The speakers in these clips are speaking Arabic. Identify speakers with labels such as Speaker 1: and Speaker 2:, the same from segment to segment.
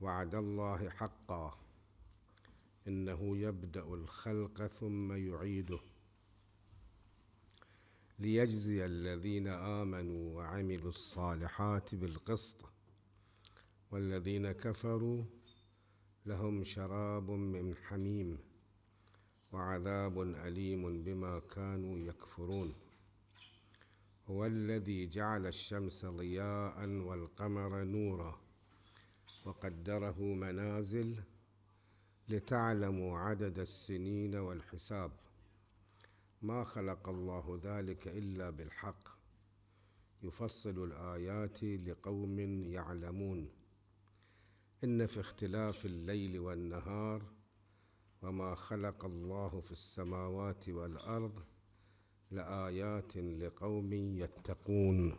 Speaker 1: وعد الله حقا انه يبدا الخلق ثم يعيده ليجزي الذين امنوا وعملوا الصالحات بالقسط والذين كفروا لهم شراب من حميم وعذاب اليم بما كانوا يكفرون هو الذي جعل الشمس ضياء والقمر نورا وقدره منازل لتعلموا عدد السنين والحساب ما خلق الله ذلك الا بالحق يفصل الايات لقوم يعلمون ان في اختلاف الليل والنهار وما خلق الله في السماوات والارض لايات لقوم يتقون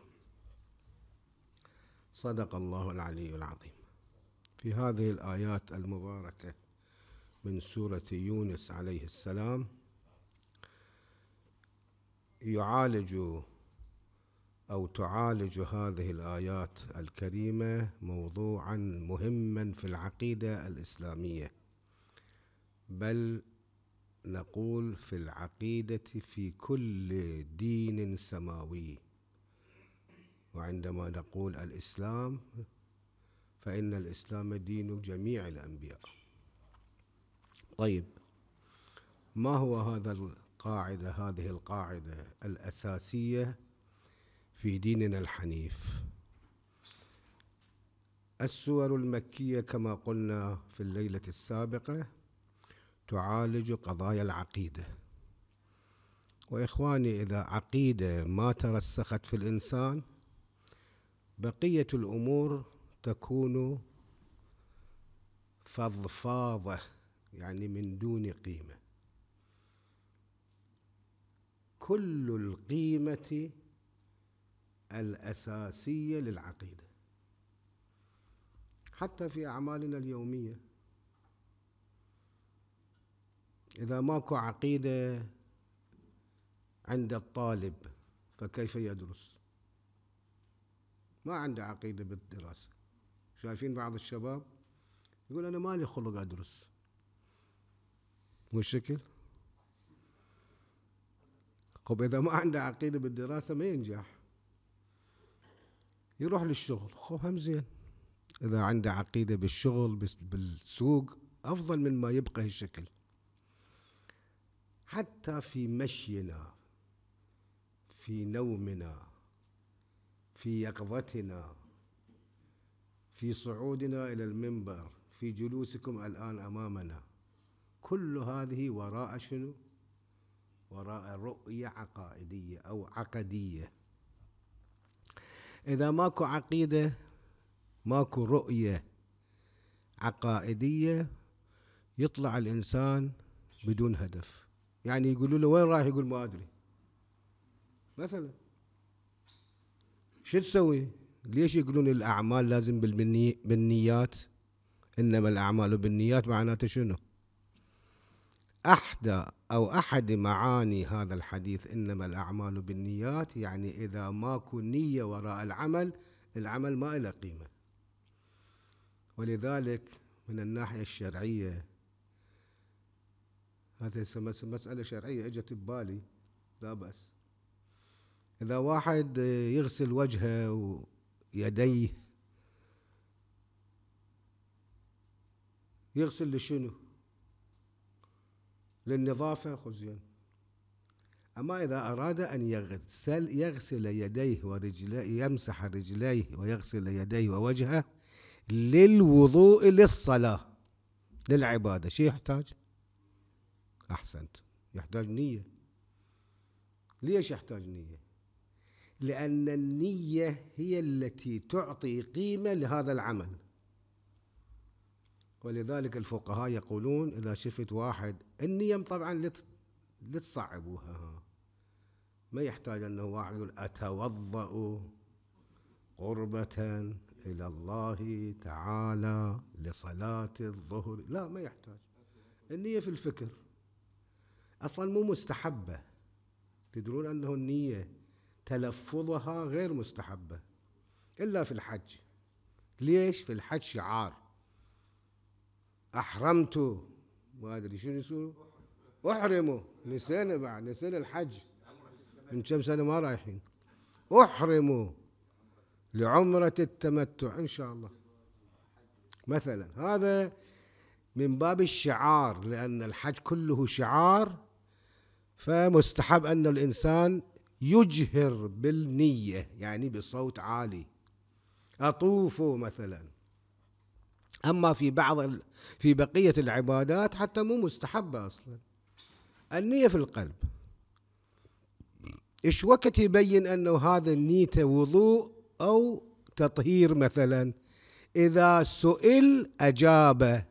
Speaker 1: صدق الله العلي العظيم في هذه الآيات المباركة من سورة يونس عليه السلام يعالج أو تعالج هذه الآيات الكريمة موضوعا مهما في العقيدة الإسلامية بل نقول في العقيدة في كل دين سماوي وعندما نقول الإسلام فإن الإسلام دين جميع الأنبياء طيب ما هو هذا القاعدة هذه القاعدة الأساسية في ديننا الحنيف السور المكية كما قلنا في الليلة السابقة تعالج قضايا العقيدة وإخواني إذا عقيدة ما ترسخت في الإنسان بقية الأمور تكون فضفاضة يعني من دون قيمة كل القيمة الأساسية للعقيدة حتى في أعمالنا اليومية إذا ماكو عقيدة عند الطالب فكيف يدرس ما عنده عقيدة بالدراسة شايفين بعض الشباب يقول أنا مالي خلق أدرس والشكل خب إذا ما عنده عقيدة بالدراسة ما ينجح يروح للشغل خب هم زين إذا عنده عقيدة بالشغل بالسوق أفضل من ما يبقى هالشكل حتى في مشينا في نومنا في يقظتنا في صعودنا إلى المنبر في جلوسكم الآن أمامنا كل هذه وراء شنو وراء رؤية عقائدية أو عقدية إذا ماكو عقيدة ماكو رؤية عقائدية يطلع الإنسان بدون هدف يعني يقولوا له وين رايح يقول ما أدري مثلا شو تسوي ليش يقولون الاعمال لازم بالنيات انما الاعمال بالنيات معناته شنو احدى او احد معاني هذا الحديث انما الاعمال بالنيات يعني اذا ماكو نيه وراء العمل العمل ما له قيمه ولذلك من الناحيه الشرعيه هذه مسألة شرعية اجت ببالي لا بأس إذا واحد يغسل وجهه يديه يغسل لشنو للنظافة خزين أما إذا أراد أن يغسل يغسل يديه ورجليه يمسح رجليه ويغسل يديه ووجهه للوضوء للصلاة للعبادة شيء يحتاج أحسنت يحتاج نية ليش يحتاج نية لأن النية هي التي تعطي قيمة لهذا العمل ولذلك الفقهاء يقولون إذا شفت واحد النيم طبعا لتصعبوها ما يحتاج أنه واحد يقول أتوضأ قربة إلى الله تعالى لصلاة الظهر لا ما يحتاج النية في الفكر أصلا مو مستحبة تدرون أنه النية تلفظها غير مستحبة إلا في الحج ليش في الحج شعار أحرمت ما أدري شنو يسوي أحرموا نسينا بعد نسينا الحج من كم سنة ما رايحين أحرموا لعمرة التمتع إن شاء الله مثلا هذا من باب الشعار لأن الحج كله شعار فمستحب أن الإنسان يجهر بالنية يعني بصوت عالي أطوف مثلا أما في بعض في بقية العبادات حتى مو مستحبة أصلا النية في القلب إيش وقت يبين أنه هذا النيته وضوء أو تطهير مثلا إذا سئل أجابه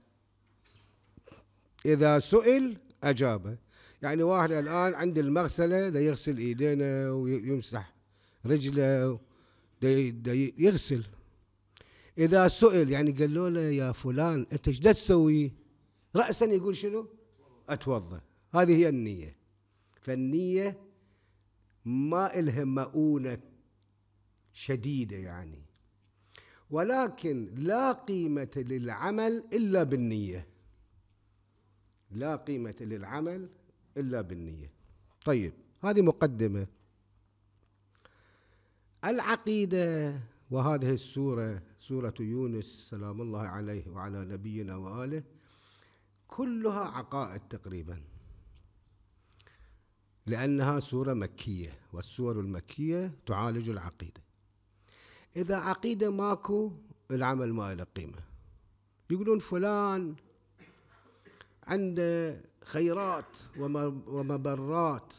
Speaker 1: إذا سئل أجابه يعني واحد الآن عند المغسلة دا يغسل ايدينه ويمسح رجله دا يغسل إذا سئل يعني قالوا له يا فلان أنت ايش تسوي؟ رأسا يقول شنو؟ أتوضأ هذه هي النية فالنية ما إلها مؤونة شديدة يعني ولكن لا قيمة للعمل إلا بالنية لا قيمة للعمل إلا بالنية طيب هذه مقدمة العقيدة وهذه السورة سورة يونس سلام الله عليه وعلى نبينا وآله كلها عقائد تقريبا لأنها سورة مكية والسور المكية تعالج العقيدة إذا عقيدة ماكو العمل ما له قيمة يقولون فلان عنده خيرات ومبرات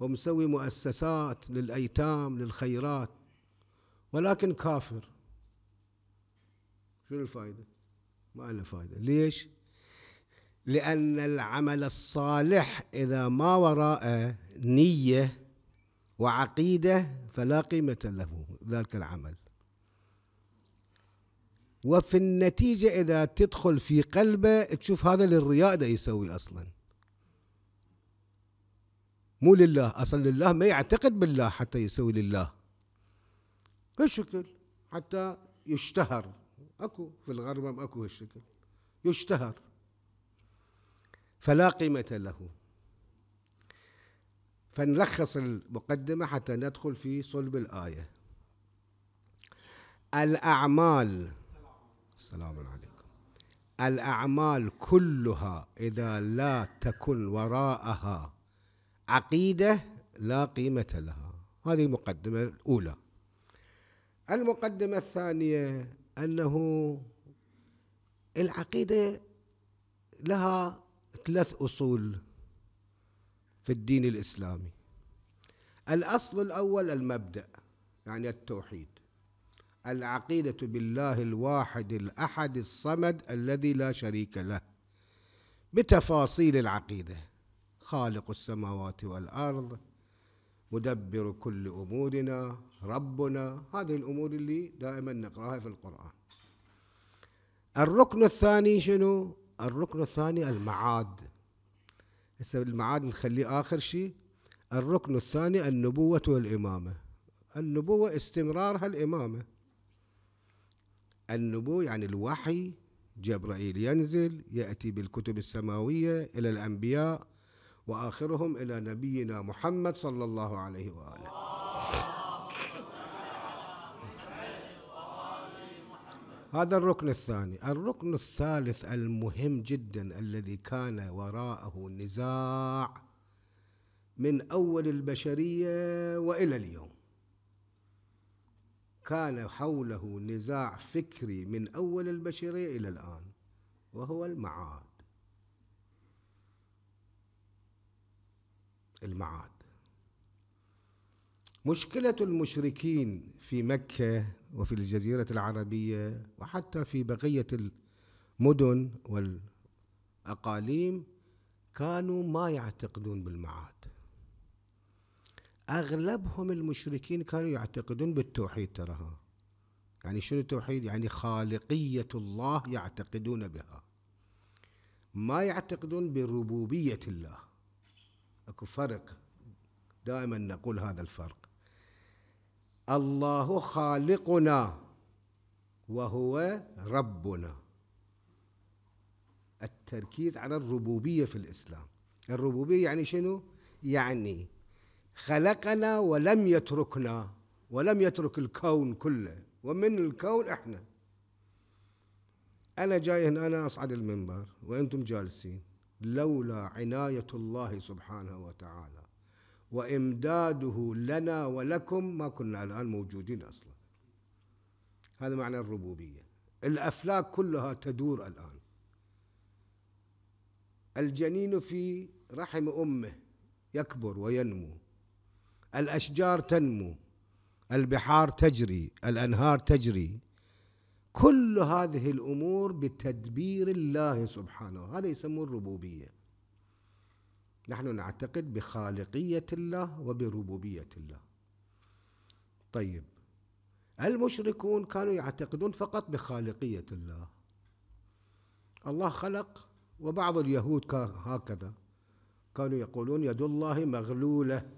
Speaker 1: ومسوي مؤسسات للأيتام للخيرات ولكن كافر شنو الفائدة؟ ما له فائدة ليش؟ لأن العمل الصالح إذا ما وراءه نية وعقيدة فلا قيمة له ذلك العمل وفي النتيجة إذا تدخل في قلبه تشوف هذا للرياء ده يسوي أصلا مو لله أصلا لله ما يعتقد بالله حتى يسوي لله هالشكل حتى يشتهر أكو في الغرب أكو هالشكل يشتهر فلا قيمة له فنلخص المقدمة حتى ندخل في صلب الآية الأعمال سلام عليكم الأعمال كلها إذا لا تكن وراءها عقيدة لا قيمة لها هذه المقدمة الأولى المقدمة الثانية أنه العقيدة لها ثلاث أصول في الدين الإسلامي الأصل الأول المبدأ يعني التوحيد العقيدة بالله الواحد الأحد الصمد الذي لا شريك له بتفاصيل العقيدة خالق السماوات والأرض مدبر كل أمورنا ربنا هذه الأمور اللي دائما نقراها في القرآن الركن الثاني شنو الركن الثاني المعاد هسه المعاد نخليه آخر شيء الركن الثاني النبوة والإمامة النبوة استمرارها الإمامة النبوة يعني الوحي جبرائيل ينزل يأتي بالكتب السماوية إلى الأنبياء وآخرهم إلى نبينا محمد صلى الله عليه وآله هذا الركن الثاني الركن الثالث المهم جدا الذي كان وراءه نزاع من أول البشرية وإلى اليوم كان حوله نزاع فكري من أول البشرية إلى الآن وهو المعاد المعاد مشكلة المشركين في مكة وفي الجزيرة العربية وحتى في بقية المدن والأقاليم كانوا ما يعتقدون بالمعاد اغلبهم المشركين كانوا يعتقدون بالتوحيد تراها يعني شنو التوحيد يعني خالقيه الله يعتقدون بها ما يعتقدون بربوبيه الله اكو فرق دائما نقول هذا الفرق الله خالقنا وهو ربنا التركيز على الربوبيه في الاسلام الربوبيه يعني شنو يعني خلقنا ولم يتركنا ولم يترك الكون كله ومن الكون احنا انا جاي هنا انا اصعد المنبر وانتم جالسين لولا عنايه الله سبحانه وتعالى وامداده لنا ولكم ما كنا الان موجودين اصلا هذا معنى الربوبيه الافلاك كلها تدور الان الجنين في رحم امه يكبر وينمو الأشجار تنمو البحار تجري الأنهار تجري كل هذه الأمور بتدبير الله سبحانه هذا يسمون الربوبية نحن نعتقد بخالقية الله وبربوبية الله طيب المشركون كانوا يعتقدون فقط بخالقية الله الله خلق وبعض اليهود هكذا كانوا يقولون يد الله مغلولة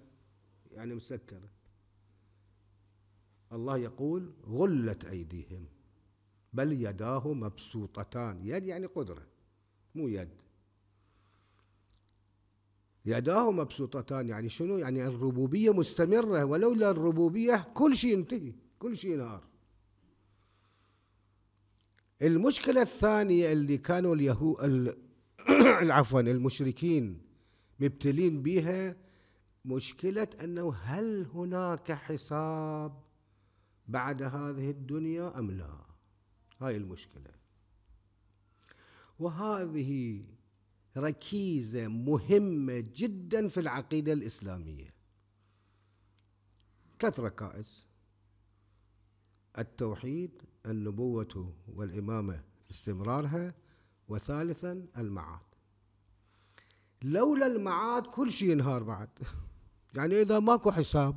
Speaker 1: يعني مسكرة الله يقول غلت أيديهم بل يداه مبسوطتان يد يعني قدرة مو يد يداه مبسوطتان يعني شنو يعني الربوبية مستمرة ولولا الربوبية كل شيء ينتهي كل شيء ينهار المشكلة الثانية اللي كانوا اليهو عفوا المشركين مبتلين بها مشكلة أنه هل هناك حساب بعد هذه الدنيا أم لا هاي المشكلة وهذه ركيزة مهمة جدا في العقيدة الإسلامية ثلاث ركائز التوحيد النبوة والإمامة استمرارها وثالثا المعاد لولا المعاد كل شيء ينهار بعد يعني إذا ماكو حساب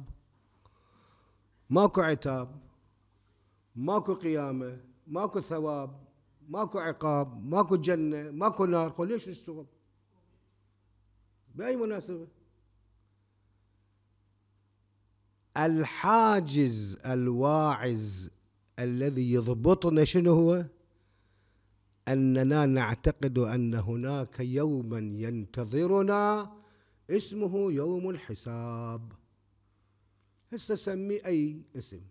Speaker 1: ماكو عتاب ماكو قيامة ماكو ثواب ماكو عقاب ماكو جنة ماكو نار قول ليش نشتغل بأي مناسبة الحاجز الواعز الذي يضبطنا شنو هو أننا نعتقد أن هناك يوما ينتظرنا اسمه يوم الحساب هسه سمي أي اسم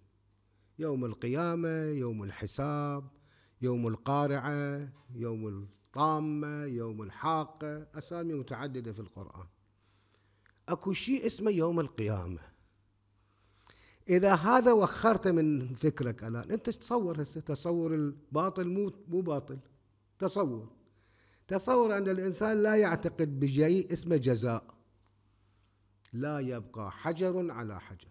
Speaker 1: يوم القيامة يوم الحساب يوم القارعة يوم الطامة يوم الحاقة أسامي متعددة في القرآن أكو شيء اسمه يوم القيامة إذا هذا وخرت من فكرك الآن أنت تصور هسه تصور الباطل مو مو باطل تصور تصور أن الإنسان لا يعتقد بشيء اسمه جزاء لا يبقى حجر على حجر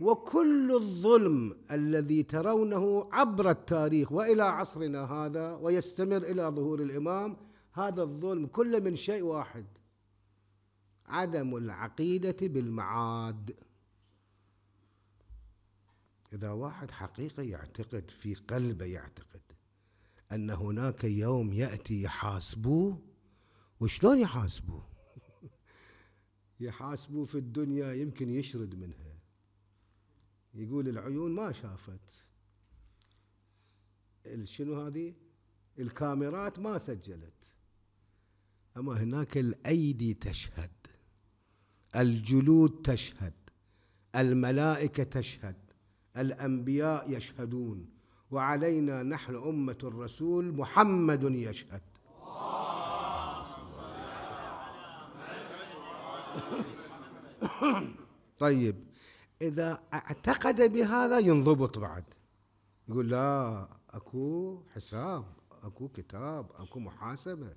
Speaker 1: وكل الظلم الذي ترونه عبر التاريخ والى عصرنا هذا ويستمر الى ظهور الامام هذا الظلم كل من شيء واحد عدم العقيده بالمعاد اذا واحد حقيقه يعتقد في قلبه يعتقد ان هناك يوم ياتي يحاسبوه وشلون يحاسبوه يحاسبه في الدنيا يمكن يشرد منها يقول العيون ما شافت شنو هذه الكاميرات ما سجلت أما هناك الأيدي تشهد الجلود تشهد الملائكة تشهد الأنبياء يشهدون وعلينا نحن أمة الرسول محمد يشهد طيب إذا اعتقد بهذا ينضبط بعد يقول لا أكو حساب أكو كتاب أكو محاسبة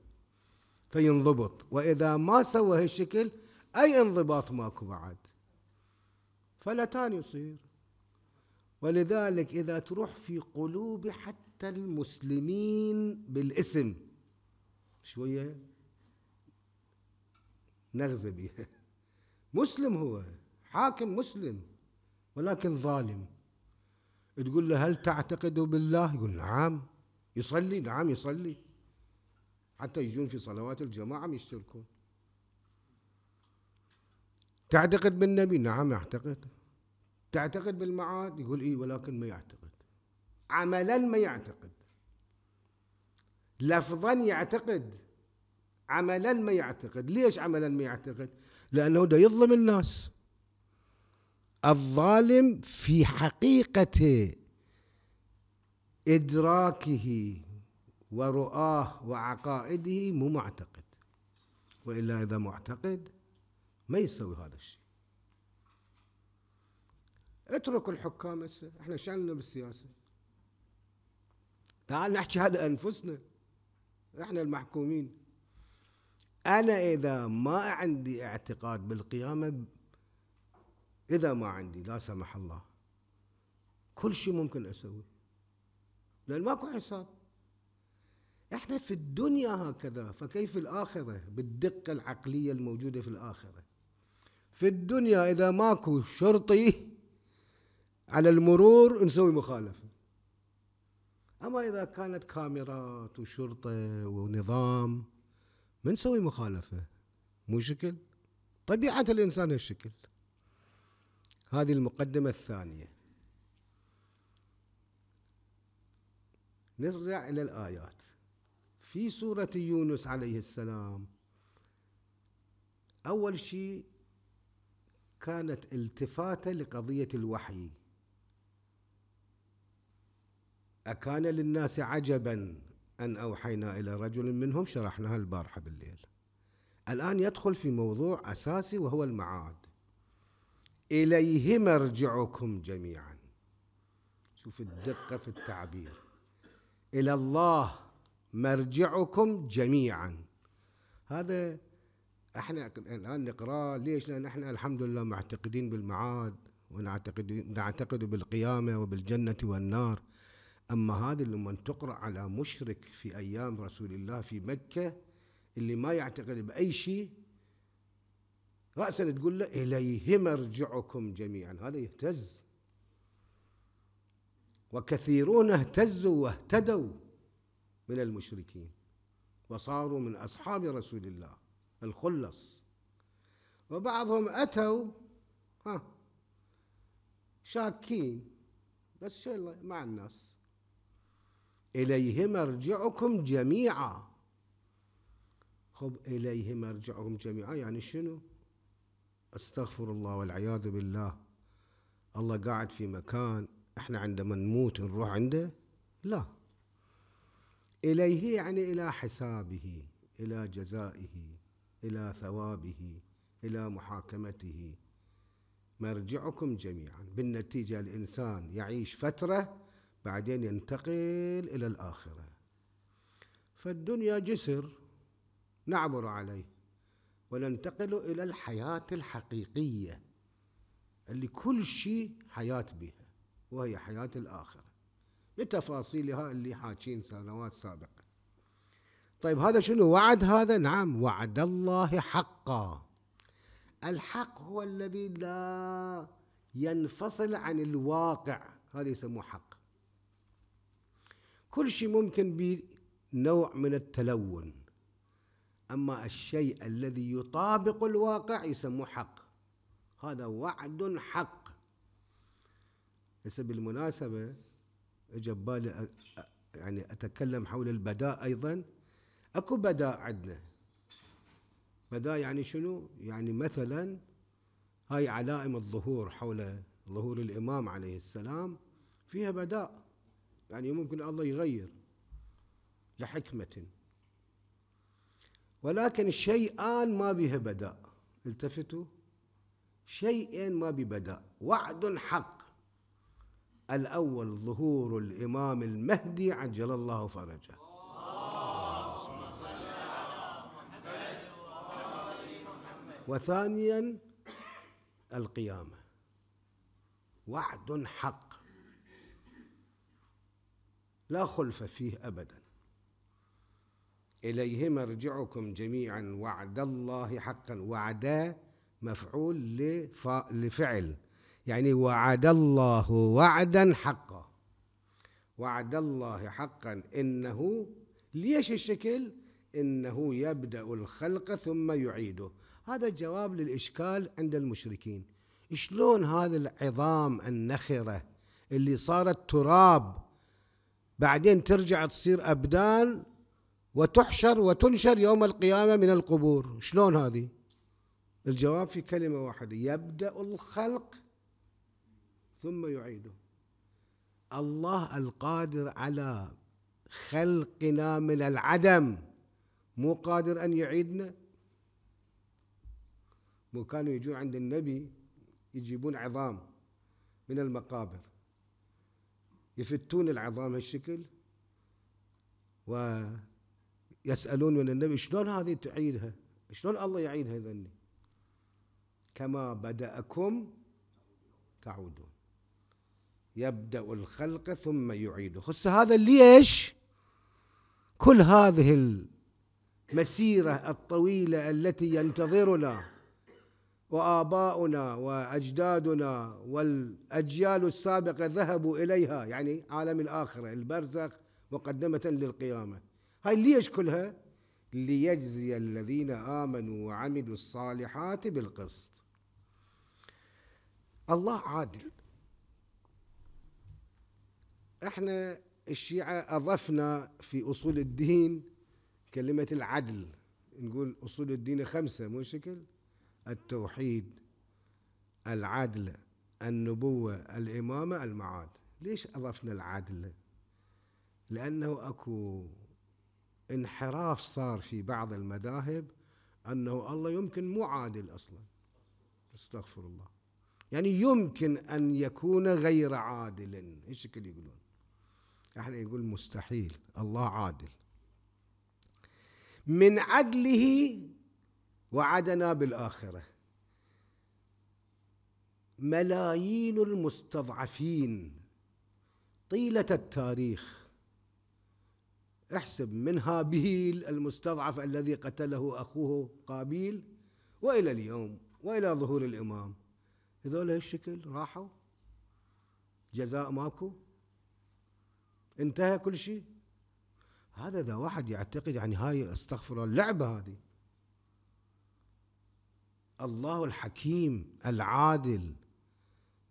Speaker 1: فينضبط وإذا ما سوى هالشكل أي انضباط ماكو بعد فلتان يصير ولذلك إذا تروح في قلوب حتى المسلمين بالاسم شوية نغزى بها مسلم هو حاكم مسلم ولكن ظالم تقول له هل تعتقد بالله يقول نعم يصلي نعم يصلي حتى يجون في صلوات الجماعة يشتركون تعتقد بالنبي نعم يعتقد تعتقد بالمعاد يقول اي ولكن ما يعتقد عملا ما يعتقد لفظا يعتقد عملا ما يعتقد ليش عملا ما يعتقد لأنه ده يظلم الناس الظالم في حقيقة إدراكه ورؤاه وعقائده مو معتقد وإلا إذا معتقد ما يسوي هذا الشيء اترك الحكام هسه احنا شاننا بالسياسة تعال نحكي على أنفسنا احنا المحكومين انا اذا ما عندي اعتقاد بالقيامه اذا ما عندي لا سمح الله كل شيء ممكن اسويه لان ماكو حساب احنا في الدنيا هكذا فكيف الاخره بالدقه العقليه الموجوده في الاخره في الدنيا اذا ماكو شرطي على المرور نسوي مخالفه اما اذا كانت كاميرات وشرطه ونظام من سوي مخالفة مو شكل طبيعة الإنسان الشكل هذه المقدمة الثانية نرجع إلى الآيات في سورة يونس عليه السلام أول شيء كانت التفاتة لقضية الوحي أكان للناس عجبا أن أوحينا إلى رجل منهم شرحناها البارحة بالليل الآن يدخل في موضوع أساسي وهو المعاد إليه مرجعكم جميعا شوف الدقة في التعبير إلى الله مرجعكم جميعا هذا احنا الان نقراه ليش؟ لان احنا الحمد لله معتقدين بالمعاد ونعتقد نعتقد بالقيامه وبالجنه والنار أما هذه لما تقرأ على مشرك في أيام رسول الله في مكة اللي ما يعتقد بأي شيء رأسا تقول له إليه مرجعكم جميعا هذا يهتز وكثيرون اهتزوا واهتدوا من المشركين وصاروا من أصحاب رسول الله الخلص وبعضهم أتوا ها شاكين بس شيء مع الناس إليه مرجعكم جميعا خب إليه مرجعكم جميعا يعني شنو استغفر الله والعياذ بالله الله قاعد في مكان احنا عندما نموت نروح عنده لا إليه يعني إلى حسابه إلى جزائه إلى ثوابه إلى محاكمته مرجعكم جميعا بالنتيجة الإنسان يعيش فترة بعدين ينتقل إلى الآخرة فالدنيا جسر نعبر عليه وننتقل إلى الحياة الحقيقية اللي كل شيء حياة بها وهي حياة الآخرة بتفاصيلها اللي حاكين سنوات سابقة طيب هذا شنو وعد هذا نعم وعد الله حقا الحق هو الذي لا ينفصل عن الواقع هذا يسموه حق كل شيء ممكن بنوع من التلون أما الشيء الذي يطابق الواقع يسموه حق هذا وعد حق هسه بالمناسبة اجى ببالي يعني أتكلم حول البداء أيضا أكو بداء عندنا بداء يعني شنو؟ يعني مثلا هاي علائم الظهور حول ظهور الإمام عليه السلام فيها بداء يعني ممكن الله يغير لحكمة ولكن شيئان ما بها بدأ التفتوا شيئين ما ببدأ وعد حق الأول ظهور الإمام المهدي عجل الله فرجه وثانيا القيامة وعد حق لا خلف فيه أبدا إليه مرجعكم جميعا وعد الله حقا وعدا مفعول لفعل يعني وعد الله وعدا حقا وعد الله حقا إنه ليش الشكل إنه يبدأ الخلق ثم يعيده هذا جواب للإشكال عند المشركين شلون هذا العظام النخرة اللي صارت تراب بعدين ترجع تصير أبدان وتحشر وتنشر يوم القيامة من القبور شلون هذه الجواب في كلمة واحدة يبدأ الخلق ثم يعيده الله القادر على خلقنا من العدم مو قادر أن يعيدنا مو كانوا يجون عند النبي يجيبون عظام من المقابر يفتون العظام هالشكل ويسألون من النبي شلون هذه تعيدها شلون الله يعيدها ذني كما بدأكم تعودون يبدأ الخلق ثم يعيده خص هذا ليش كل هذه المسيرة الطويلة التي ينتظرنا وآباؤنا وأجدادنا والأجيال السابقة ذهبوا إليها يعني عالم الآخرة البرزخ مقدمة للقيامة هاي ليش كلها ليجزي الذين آمنوا وعملوا الصالحات بالقسط الله عادل احنا الشيعة أضفنا في أصول الدين كلمة العدل نقول أصول الدين خمسة مو شكل التوحيد العدل النبوة الإمامة المعاد ليش أضفنا العدل لأنه أكو انحراف صار في بعض المذاهب أنه الله يمكن مو عادل أصلا استغفر الله يعني يمكن أن يكون غير عادل إيش كده يقولون احنا يقول مستحيل الله عادل من عدله وعدنا بالاخره ملايين المستضعفين طيله التاريخ احسب من هابيل المستضعف الذي قتله اخوه قابيل والى اليوم والى ظهور الامام هذول الشكل راحوا جزاء ماكو انتهى كل شيء هذا اذا واحد يعتقد يعني هاي استغفر الله اللعبه هذه الله الحكيم العادل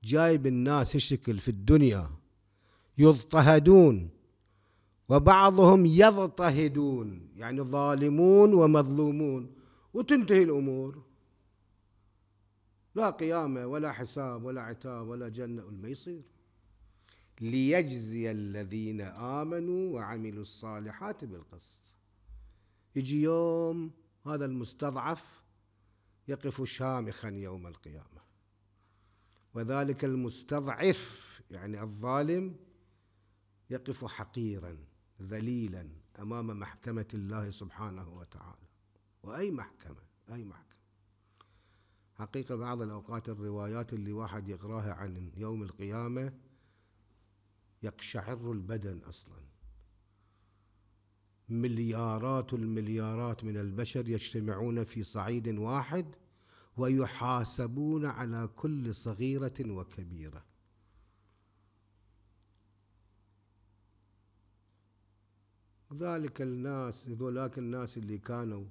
Speaker 1: جايب الناس هشكل في الدنيا يضطهدون وبعضهم يضطهدون يعني ظالمون ومظلومون وتنتهي الأمور لا قيامة ولا حساب ولا عتاب ولا جنة ما يصير ليجزي الذين آمنوا وعملوا الصالحات بالقسط يجي يوم هذا المستضعف يقف شامخا يوم القيامة وذلك المستضعف يعني الظالم يقف حقيرا ذليلا أمام محكمة الله سبحانه وتعالى وأي محكمة أي محكمة حقيقة بعض الأوقات الروايات اللي واحد يقراها عن يوم القيامة يقشعر البدن أصلا مليارات المليارات من البشر يجتمعون في صعيد واحد ويحاسبون على كل صغيرة وكبيرة ذلك الناس ذولاك الناس اللي كانوا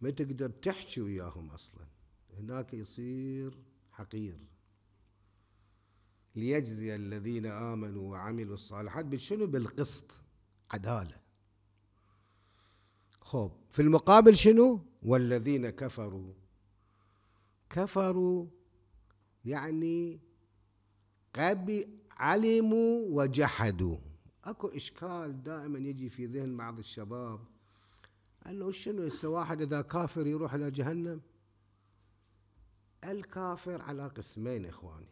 Speaker 1: ما تقدر تحكي وياهم اصلا هناك يصير حقير ليجزي الذين امنوا وعملوا الصالحات بشنو بالقسط عداله خوب في المقابل شنو والذين كفروا كفروا يعني قبي علموا وجحدوا اكو اشكال دائما يجي في ذهن بعض الشباب انه شنو هسه واحد اذا كافر يروح الى جهنم الكافر على قسمين اخواني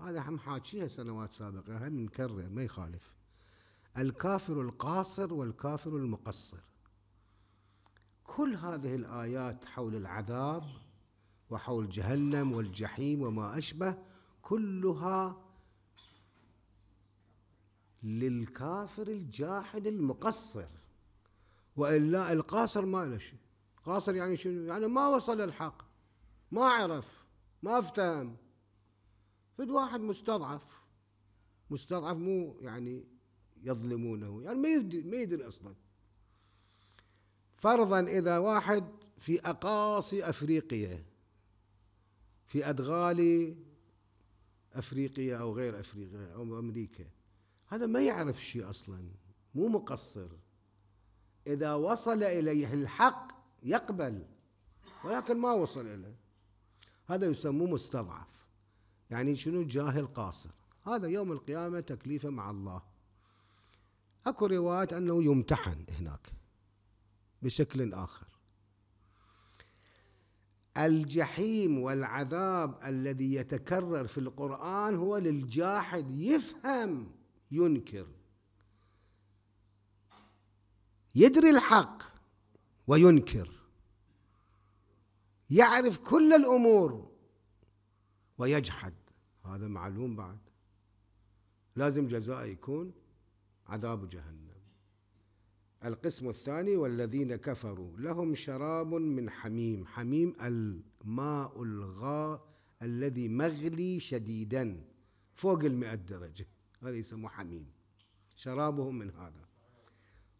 Speaker 1: هذا هم حاكيها سنوات سابقه هم نكرر ما يخالف الكافر القاصر والكافر المقصر كل هذه الايات حول العذاب وحول جهنم والجحيم وما أشبه كلها للكافر الجاحد المقصر وإلا القاصر ما له شيء قاصر يعني شنو يعني ما وصل الحق ما عرف ما افتهم فد واحد مستضعف مستضعف مو يعني يظلمونه يعني ما يدري ما يدري اصلا فرضا اذا واحد في اقاصي افريقيا في أدغال أفريقيا أو غير أفريقيا أو أمريكا هذا ما يعرف شيء أصلا مو مقصر إذا وصل إليه الحق يقبل ولكن ما وصل إليه هذا يسموه مستضعف يعني شنو جاهل قاصر هذا يوم القيامة تكليفه مع الله أكو روايات أنه يمتحن هناك بشكل آخر الجحيم والعذاب الذي يتكرر في القرآن هو للجاحد يفهم ينكر يدري الحق وينكر يعرف كل الأمور ويجحد هذا معلوم بعد لازم جزاء يكون عذاب جهنم القسم الثاني والذين كفروا لهم شراب من حميم حميم الماء الغاء الذي مغلي شديدا فوق المئة درجة هذا يسموه حميم شرابهم من هذا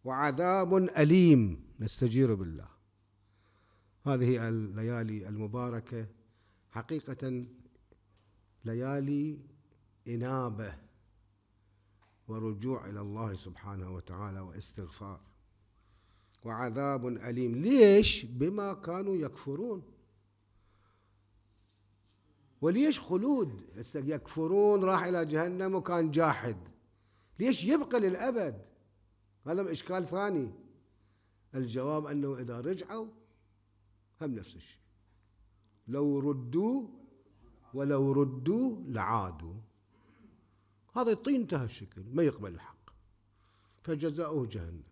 Speaker 1: وعذاب أليم نستجير بالله هذه الليالي المباركة حقيقة ليالي إنابة ورجوع إلى الله سبحانه وتعالى واستغفار وعذاب أليم ليش بما كانوا يكفرون وليش خلود يكفرون راح إلى جهنم وكان جاحد ليش يبقى للأبد هذا إشكال ثاني الجواب أنه إذا رجعوا هم نفس الشيء لو ردوا ولو ردوا لعادوا هذا الطين انتهى الشكل ما يقبل الحق فجزاؤه جهنم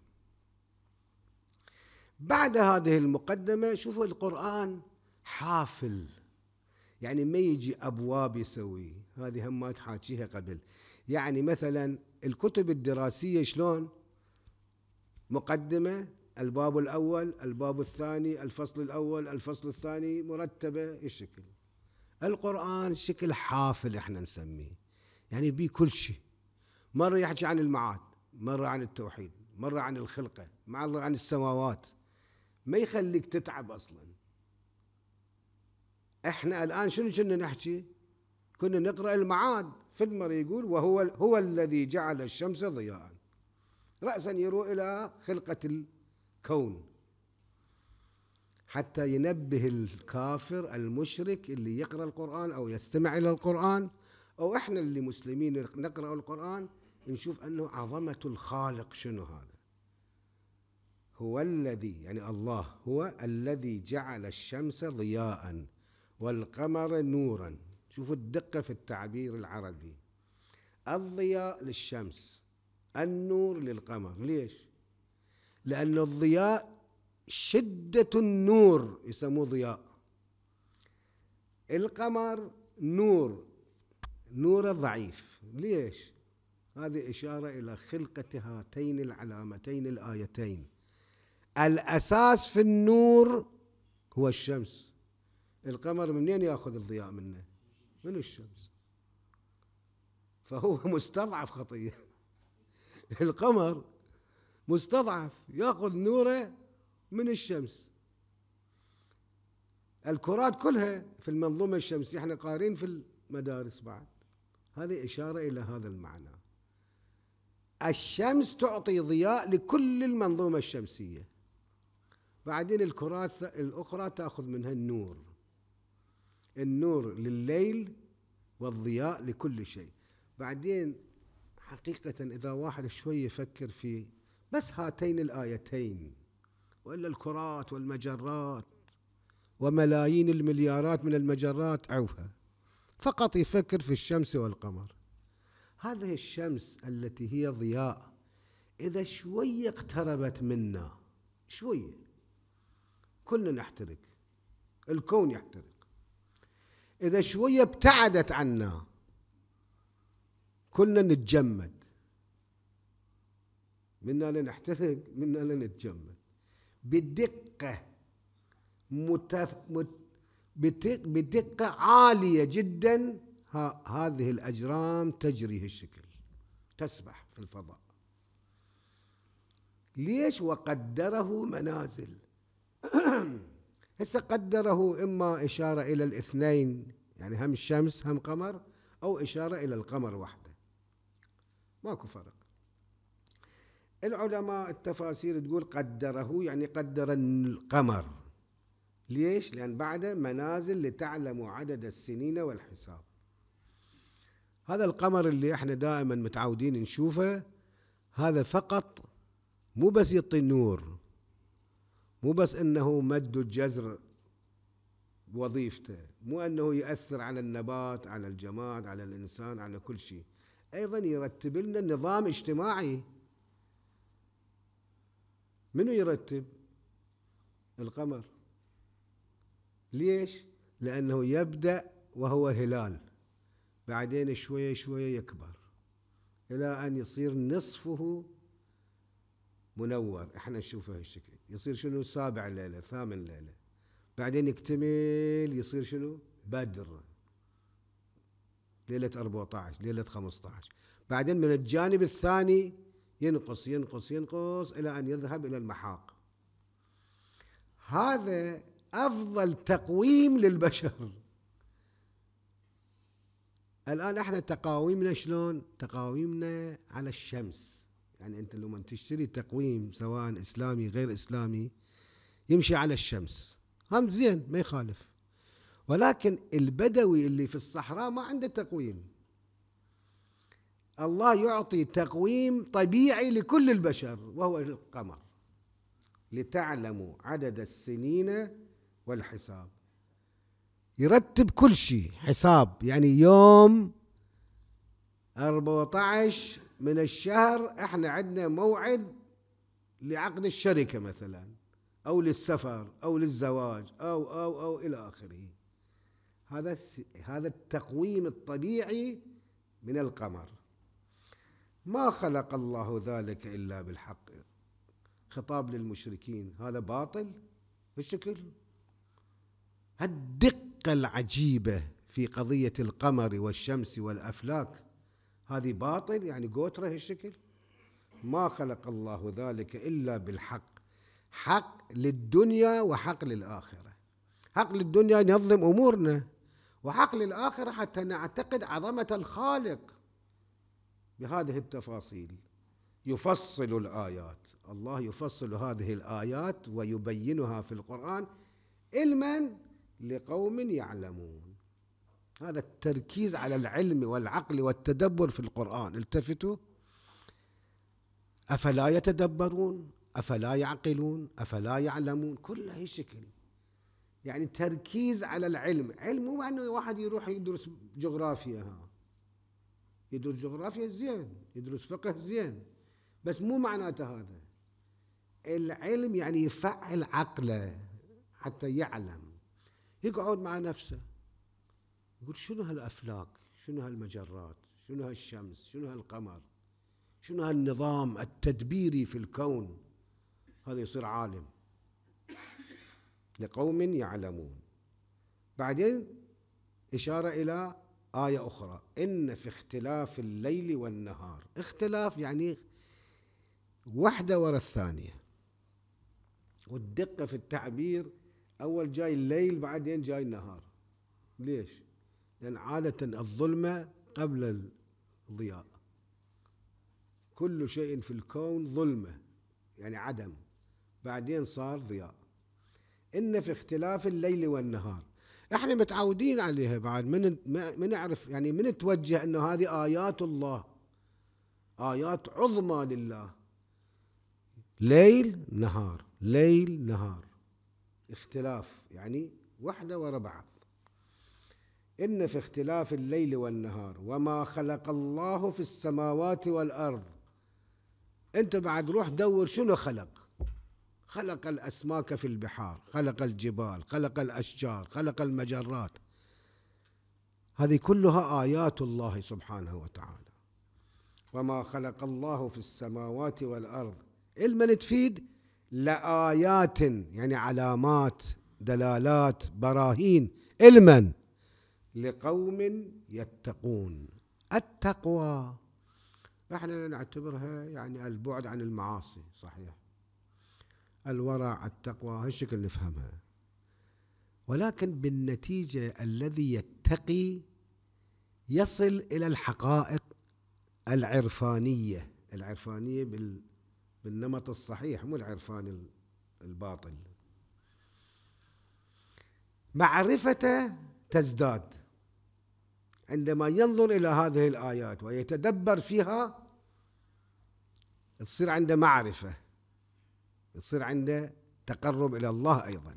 Speaker 1: بعد هذه المقدمة شوفوا القرآن حافل يعني ما يجي أبواب يسوي هذه هم ما تحاكيها قبل يعني مثلا الكتب الدراسية شلون مقدمة الباب الأول الباب الثاني الفصل الأول الفصل الثاني مرتبة الشكل القرآن شكل حافل احنا نسميه يعني بيه كل شيء مرة يحكي عن المعاد مرة عن التوحيد مرة عن الخلقة مرة عن السماوات ما يخليك تتعب اصلا احنا الان شنو كنا نحكي كنا نقرا المعاد في فدمر يقول وهو هو الذي جعل الشمس ضياء راسا يروح الى خلقه الكون حتى ينبه الكافر المشرك اللي يقرا القران او يستمع الى القران او احنا اللي مسلمين نقرا القران نشوف انه عظمه الخالق شنو هذا هو الذي يعني الله هو الذي جعل الشمس ضياء والقمر نورا شوفوا الدقة في التعبير العربي الضياء للشمس النور للقمر ليش؟ لأن الضياء شدة النور يسموه ضياء القمر نور نور ضعيف ليش؟ هذه إشارة إلى خلقة هاتين العلامتين الآيتين الأساس في النور هو الشمس القمر منين ياخذ الضياء منه من الشمس فهو مستضعف خطية القمر مستضعف ياخذ نوره من الشمس الكرات كلها في المنظومة الشمسية احنا قارين في المدارس بعد هذه إشارة إلى هذا المعنى الشمس تعطي ضياء لكل المنظومة الشمسية بعدين الكرات الأخرى تأخذ منها النور النور لليل والضياء لكل شيء بعدين حقيقة إذا واحد شوي يفكر في بس هاتين الآيتين وإلا الكرات والمجرات وملايين المليارات من المجرات عوفها فقط يفكر في الشمس والقمر هذه الشمس التي هي ضياء إذا شوية اقتربت منا شوية كلنا نحترق الكون يحترق إذا شوية ابتعدت عنا كلنا نتجمد منا لنحترق منا لنتجمد بدقة متف... مت... بدقة عالية جدا ه... هذه الأجرام تجري هالشكل تسبح في الفضاء ليش وقدره منازل هسه قدره إما إشارة إلى الاثنين يعني هم الشمس هم قمر أو إشارة إلى القمر وحده ماكو فرق العلماء التفاسير تقول قدره يعني قدر القمر ليش؟ لأن بعده منازل لتعلموا عدد السنين والحساب هذا القمر اللي احنا دائما متعودين نشوفه هذا فقط مو بس يعطي النور مو بس أنه مد الجزر وظيفته مو أنه يؤثر على النبات على الجماد على الإنسان على كل شيء أيضا يرتب لنا نظام اجتماعي منو يرتب القمر ليش لأنه يبدأ وهو هلال بعدين شوية شوية يكبر إلى أن يصير نصفه منور احنا نشوفه هالشكل يصير شنو سابع ليلة ثامن ليلة بعدين يكتمل يصير شنو بدر ليلة 14 ليلة 15 بعدين من الجانب الثاني ينقص ينقص ينقص إلى أن يذهب إلى المحاق هذا أفضل تقويم للبشر الآن احنا تقاويمنا شلون؟ تقاويمنا على الشمس يعني انت لما تشتري تقويم سواء اسلامي غير اسلامي يمشي على الشمس هم زين ما يخالف ولكن البدوي اللي في الصحراء ما عنده تقويم الله يعطي تقويم طبيعي لكل البشر وهو القمر لتعلموا عدد السنين والحساب يرتب كل شيء حساب يعني يوم 14 من الشهر احنا عندنا موعد لعقد الشركة مثلا أو للسفر أو للزواج أو أو أو إلى آخره هذا هذا التقويم الطبيعي من القمر ما خلق الله ذلك إلا بالحق خطاب للمشركين هذا باطل بالشكل الدقة العجيبة في قضية القمر والشمس والأفلاك هذه باطل يعني قوتره هالشكل ما خلق الله ذلك إلا بالحق حق للدنيا وحق للآخرة حق للدنيا ينظم أمورنا وحق للآخرة حتى نعتقد عظمة الخالق بهذه التفاصيل يفصل الآيات الله يفصل هذه الآيات ويبينها في القرآن علما لقوم يعلمون هذا التركيز على العلم والعقل والتدبر في القرآن التفتوا أفلا يتدبرون أفلا يعقلون أفلا يعلمون كل هي شكل يعني تركيز على العلم علم مو أنه واحد يروح يدرس جغرافيا ها يدرس جغرافيا زين يدرس فقه زين بس مو معناته هذا العلم يعني يفعل عقله حتى يعلم يقعد مع نفسه يقول شنو هالافلاك شنو هالمجرات شنو هالشمس شنو هالقمر شنو هالنظام التدبيري في الكون هذا يصير عالم لقوم يعلمون بعدين إشارة إلى آية أخرى إن في اختلاف الليل والنهار اختلاف يعني واحدة ورا الثانية والدقة في التعبير أول جاي الليل بعدين جاي النهار ليش؟ لأن عادة الظلمة قبل الضياء كل شيء في الكون ظلمة يعني عدم بعدين صار ضياء إن في اختلاف الليل والنهار احنا متعودين عليها بعد من ما نعرف يعني من توجه انه هذه ايات الله ايات عظمى لله ليل نهار ليل نهار اختلاف يعني وحده ورا بعض إن في اختلاف الليل والنهار وما خلق الله في السماوات والأرض أنت بعد روح دور شنو خلق خلق الأسماك في البحار خلق الجبال خلق الأشجار خلق المجرات هذه كلها آيات الله سبحانه وتعالى وما خلق الله في السماوات والأرض المن تفيد لآيات يعني علامات دلالات براهين المن لقوم يتقون التقوى احنا نعتبرها يعني البعد عن المعاصي صحيح الورع التقوى هالشكل نفهمها ولكن بالنتيجة الذي يتقي يصل إلى الحقائق العرفانية العرفانية بالنمط الصحيح مو العرفان الباطل معرفته تزداد عندما ينظر إلى هذه الآيات ويتدبر فيها تصير عنده معرفة يصير عنده تقرب إلى الله أيضا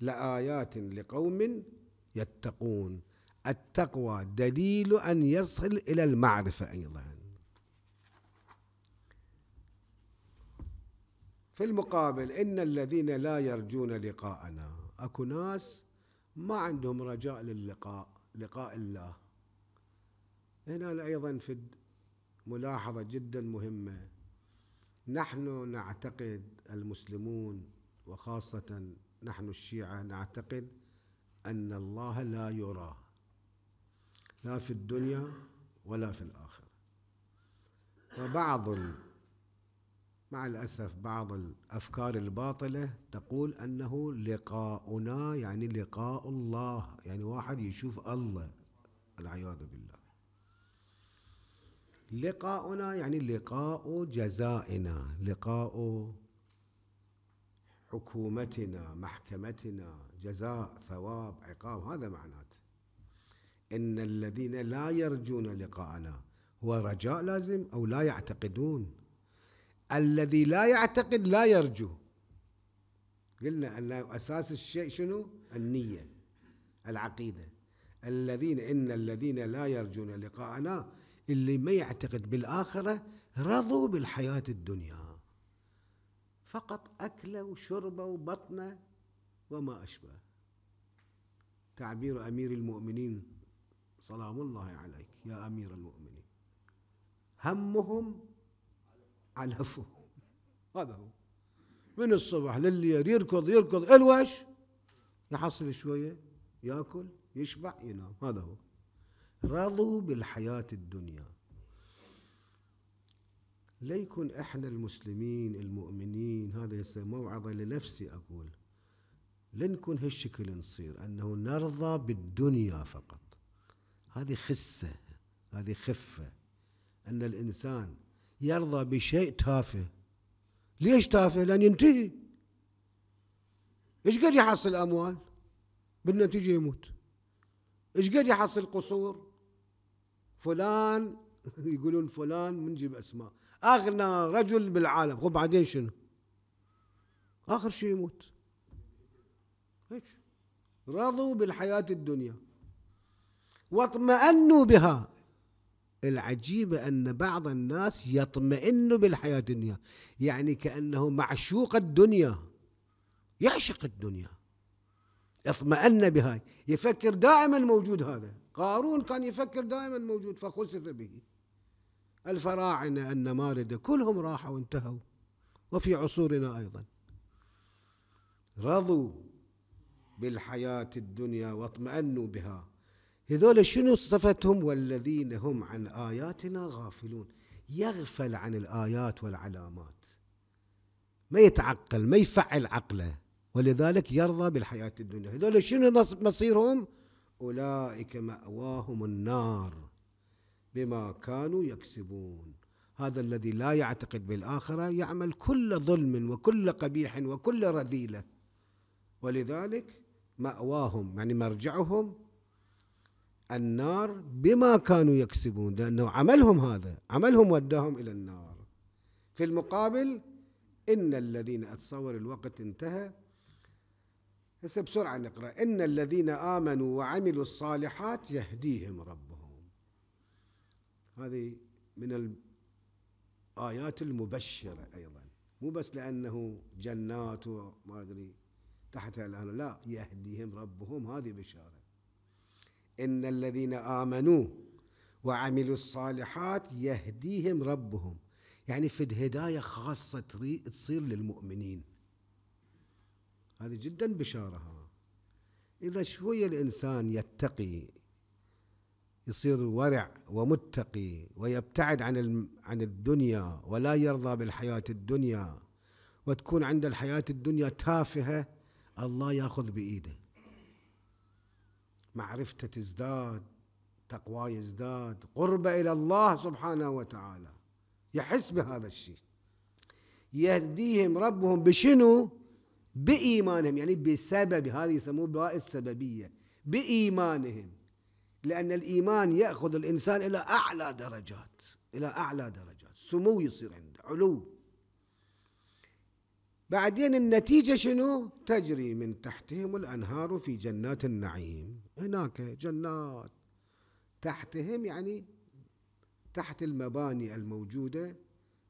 Speaker 1: لآيات لقوم يتقون التقوى دليل أن يصل إلى المعرفة أيضا في المقابل إن الذين لا يرجون لقاءنا أكو ناس ما عندهم رجاء للقاء لقاء الله هنا أيضا في ملاحظة جدا مهمة نحن نعتقد المسلمون وخاصة نحن الشيعة نعتقد أن الله لا يرى لا في الدنيا ولا في الآخرة وبعض مع الأسف بعض الأفكار الباطلة تقول أنه لقاؤنا يعني لقاء الله يعني واحد يشوف الله العياذ بالله لقاؤنا يعني لقاء جزائنا لقاء حكومتنا محكمتنا جزاء ثواب عقاب هذا معناته إن الذين لا يرجون لقاءنا هو رجاء لازم أو لا يعتقدون الذي لا يعتقد لا يرجو قلنا أن أساس الشيء شنو النية العقيدة الذين إن الذين لا يرجون لقاءنا اللي ما يعتقد بالآخرة رضوا بالحياة الدنيا فقط أكله وشربه وبطنه وما أشبه تعبير أمير المؤمنين سلام الله عليك يا أمير المؤمنين همهم على فهم هذا هو من الصبح لليل يركض يركض الوش نحصل شويه ياكل يشبع ينام هذا هو رضوا بالحياه الدنيا ليكن احنا المسلمين المؤمنين هذا موعظه لنفسي اقول لنكن هالشكل نصير انه نرضى بالدنيا فقط هذه خسه هذه خفه ان الانسان يرضى بشيء تافه ليش تافه؟ لأن ينتهي ايش قد يحصل أموال؟ بالنتيجة يموت ايش قد يحصل قصور؟ فلان يقولون فلان منجيب أسماء أغنى رجل بالعالم وبعدين شنو؟ آخر شيء يموت رضوا بالحياة الدنيا واطمأنوا بها العجيبة أن بعض الناس يطمئن بالحياة الدنيا يعني كأنه معشوق الدنيا يعشق الدنيا اطمأن بها يفكر دائما موجود هذا قارون كان يفكر دائما موجود فخسف به الفراعنة النماردة كلهم راحوا وانتهوا وفي عصورنا أيضا رضوا بالحياة الدنيا واطمأنوا بها هذول شنو صفتهم والذين هم عن آياتنا غافلون يغفل عن الآيات والعلامات ما يتعقل ما يفعل عقله ولذلك يرضى بالحياة الدنيا هذول شنو مصيرهم أولئك مأواهم النار بما كانوا يكسبون هذا الذي لا يعتقد بالآخرة يعمل كل ظلم وكل قبيح وكل رذيلة ولذلك مأواهم يعني مرجعهم النار بما كانوا يكسبون لأنه عملهم هذا عملهم وداهم إلى النار في المقابل إن الذين أتصور الوقت انتهى هسه بسرعة نقرأ إن الذين آمنوا وعملوا الصالحات يهديهم ربهم هذه من الآيات المبشرة أيضا مو بس لأنه جنات وما أدري تحتها لا يهديهم ربهم هذه بشارة إن الذين آمنوا وعملوا الصالحات يهديهم ربهم يعني في الهدايه خاصة تصير للمؤمنين هذه جدا بشارة إذا شوية الإنسان يتقي يصير ورع ومتقي ويبتعد عن عن الدنيا ولا يرضى بالحياة الدنيا وتكون عند الحياة الدنيا تافهة الله ياخذ بإيده معرفته تزداد تقواه يزداد قربه إلى الله سبحانه وتعالى يحس بهذا الشيء يهديهم ربهم بشنو بإيمانهم يعني بسبب هذه يسموه باء السببية بإيمانهم لأن الإيمان يأخذ الإنسان إلى أعلى درجات إلى أعلى درجات سمو يصير عنده علو بعدين النتيجة شنو تجري من تحتهم الأنهار في جنات النعيم هناك جنات تحتهم يعني تحت المباني الموجودة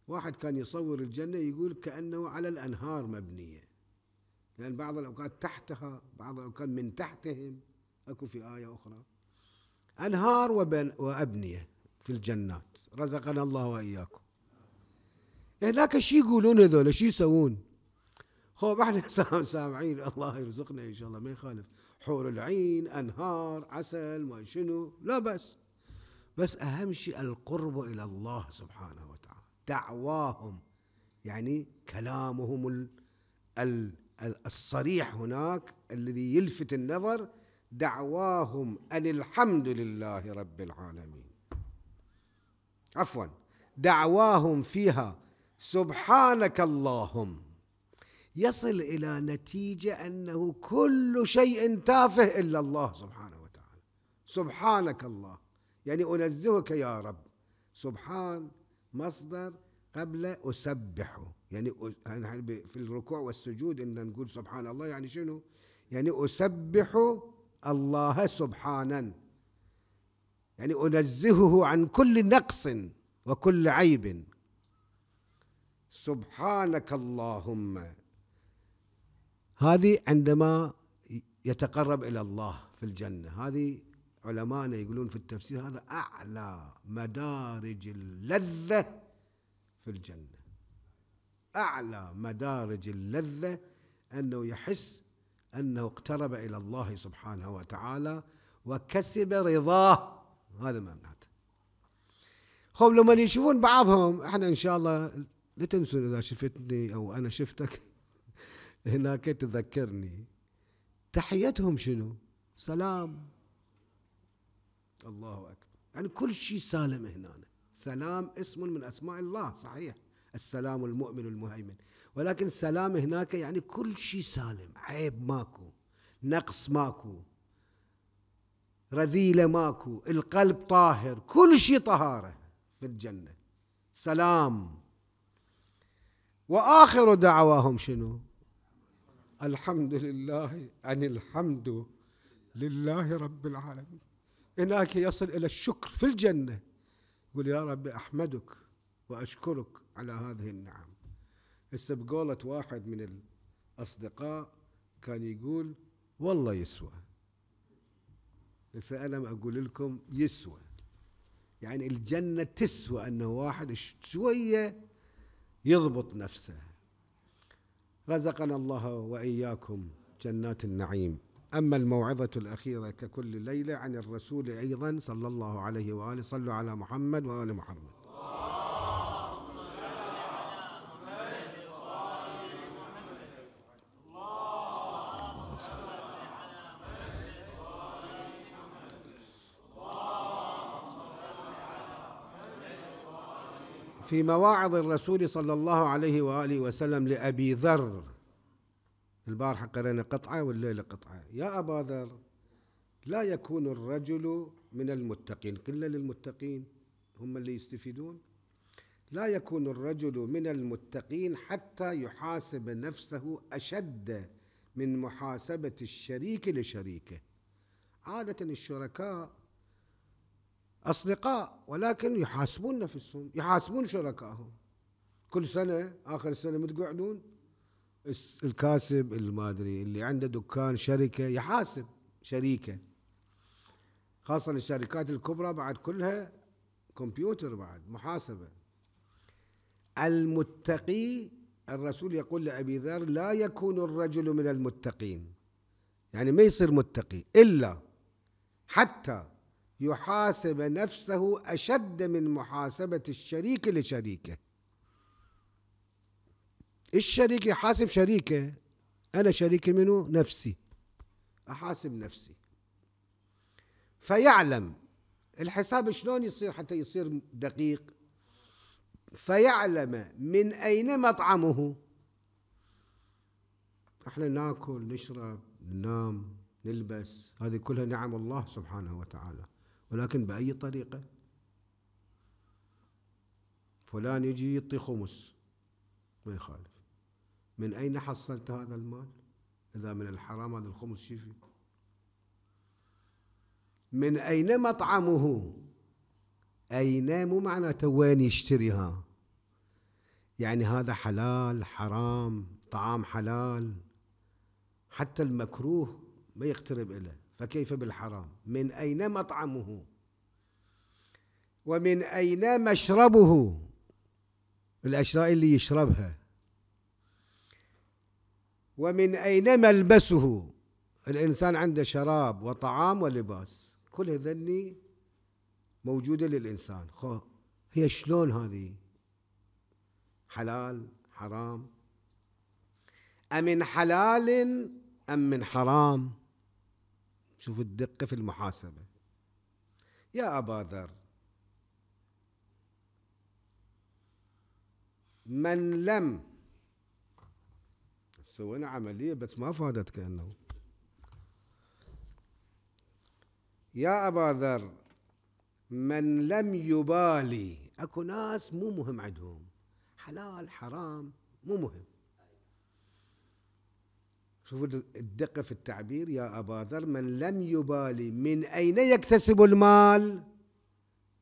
Speaker 1: واحد كان يصور الجنة يقول كأنه على الأنهار مبنية لأن يعني بعض الأوقات تحتها بعض الأوقات من تحتهم أكو في آية أخرى أنهار وأبنية في الجنات رزقنا الله وإياكم هناك شي يقولون هذول شي يسوون خب احنا سامعين الله يرزقنا ان شاء الله ما يخالف حور العين انهار عسل ما شنو لا بس بس اهم شيء القرب الى الله سبحانه وتعالى دعواهم يعني كلامهم ال الصريح هناك الذي يلفت النظر دعواهم ان الحمد لله رب العالمين عفوا دعواهم فيها سبحانك اللهم يصل إلى نتيجة أنه كل شيء تافه إلا الله سبحانه وتعالى سبحانك الله يعني أنزهك يا رب سبحان مصدر قبل أسبحه يعني, يعني في الركوع والسجود إن نقول سبحان الله يعني شنو يعني أسبح الله سبحانا يعني أنزهه عن كل نقص وكل عيب سبحانك اللهم هذه عندما يتقرب إلى الله في الجنة هذه علماءنا يقولون في التفسير هذا أعلى مدارج اللذة في الجنة أعلى مدارج اللذة أنه يحس أنه اقترب إلى الله سبحانه وتعالى وكسب رضاه هذا ما معناته خب لما يشوفون بعضهم احنا ان شاء الله لا تنسون اذا شفتني او انا شفتك هناك تذكرني تحيتهم شنو سلام الله أكبر يعني كل شيء سالم هنا سلام اسم من أسماء الله صحيح السلام المؤمن المهيمن ولكن سلام هناك يعني كل شيء سالم عيب ماكو نقص ماكو رذيلة ماكو القلب طاهر كل شيء طهارة في الجنة سلام وآخر دعواهم شنو الحمد لله أن الحمد لله رب العالمين هناك يصل إلى الشكر في الجنة يقول يا رب أحمدك وأشكرك على هذه النعم هسه بقولة واحد من الأصدقاء كان يقول والله يسوى هسه أنا أقول لكم يسوى يعني الجنة تسوى أنه واحد شوية يضبط نفسه رزقنا الله واياكم جنات النعيم اما الموعظه الاخيره ككل ليله عن الرسول ايضا صلى الله عليه واله صلوا على محمد وال محمد في مواعظ الرسول صلى الله عليه واله وسلم لابي ذر البارحه قرينا قطعه والليله قطعه يا ابا ذر لا يكون الرجل من المتقين قله للمتقين هم اللي يستفيدون لا يكون الرجل من المتقين حتى يحاسب نفسه اشد من محاسبه الشريك لشريكه عاده الشركاء أصدقاء ولكن يحاسبون نفسهم يحاسبون شركائهم كل سنة آخر السنة متقعدون الكاسب المادري اللي عنده دكان شركة يحاسب شريكه خاصة الشركات الكبرى بعد كلها كمبيوتر بعد محاسبة المتقي الرسول يقول لأبي ذر لا يكون الرجل من المتقين يعني ما يصير متقي إلا حتى يحاسب نفسه أشد من محاسبة الشريك لشريكه الشريك يحاسب شريكه أنا شريكي منه نفسي أحاسب نفسي فيعلم الحساب شلون يصير حتى يصير دقيق فيعلم من أين مطعمه احنا ناكل نشرب ننام نلبس هذه كلها نعم الله سبحانه وتعالى ولكن بأي طريقة فلان يجي يعطي خمس ما يخالف من أين حصلت هذا المال إذا من الحرام هذا الخمس شيفي من أين مطعمه أين مو معناته وين يشتريها يعني هذا حلال حرام طعام حلال حتى المكروه ما يقترب إليه فكيف بالحرام من أين مطعمه ومن أين مشربه الأشراء اللي يشربها ومن أين ملبسه الإنسان عنده شراب وطعام ولباس كل ذني موجودة للإنسان خو هي شلون هذه حلال حرام أمن حلال أم من حرام شوفوا الدقة في المحاسبة يا أبا ذر من لم سوينا عملية بس ما فادت كأنه يا أبا ذر من لم يبالي أكو ناس مو مهم عندهم حلال حرام مو مهم شوفوا الدقة في التعبير يا أبا ذر من لم يبالي من أين يكتسب المال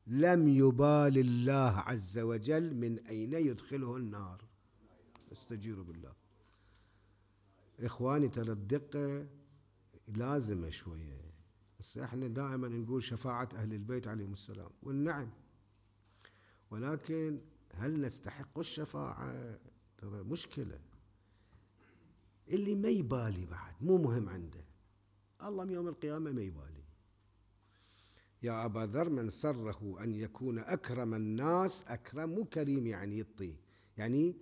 Speaker 1: لم يبالي الله عز وجل من أين يدخله النار استجيروا بالله إخواني ترى الدقة لازمة شوية بس احنا دائما نقول شفاعة أهل البيت عليهم السلام والنعم ولكن هل نستحق الشفاعة ترى مشكلة اللي ما يبالي بعد مو مهم عنده الله من يوم القيامة ما يبالي يا أبا ذر من سره أن يكون أكرم الناس أكرم مو كريم يعني يطي يعني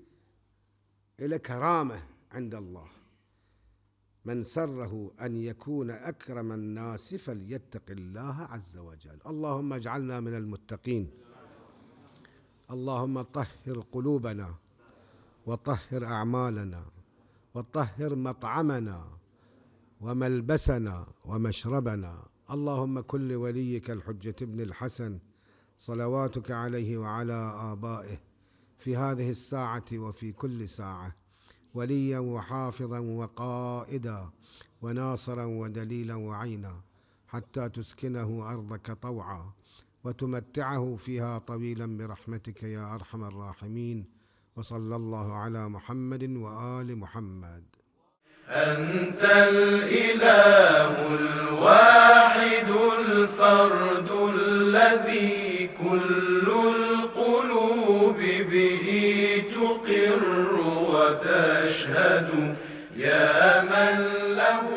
Speaker 1: إلى كرامة عند الله من سره أن يكون أكرم الناس فليتق الله عز وجل اللهم اجعلنا من المتقين اللهم طهر قلوبنا وطهر أعمالنا وطهر مطعمنا وملبسنا ومشربنا اللهم كل وليك الحجة ابن الحسن صلواتك عليه وعلى آبائه في هذه الساعة وفي كل ساعة وليا وحافظا وقائدا وناصرا ودليلا وعينا حتى تسكنه أرضك طوعا وتمتعه فيها طويلا برحمتك يا أرحم الراحمين وصلى الله على محمد وآل محمد أنت الإله الواحد الفرد الذي كل القلوب به تقر وتشهد يا من له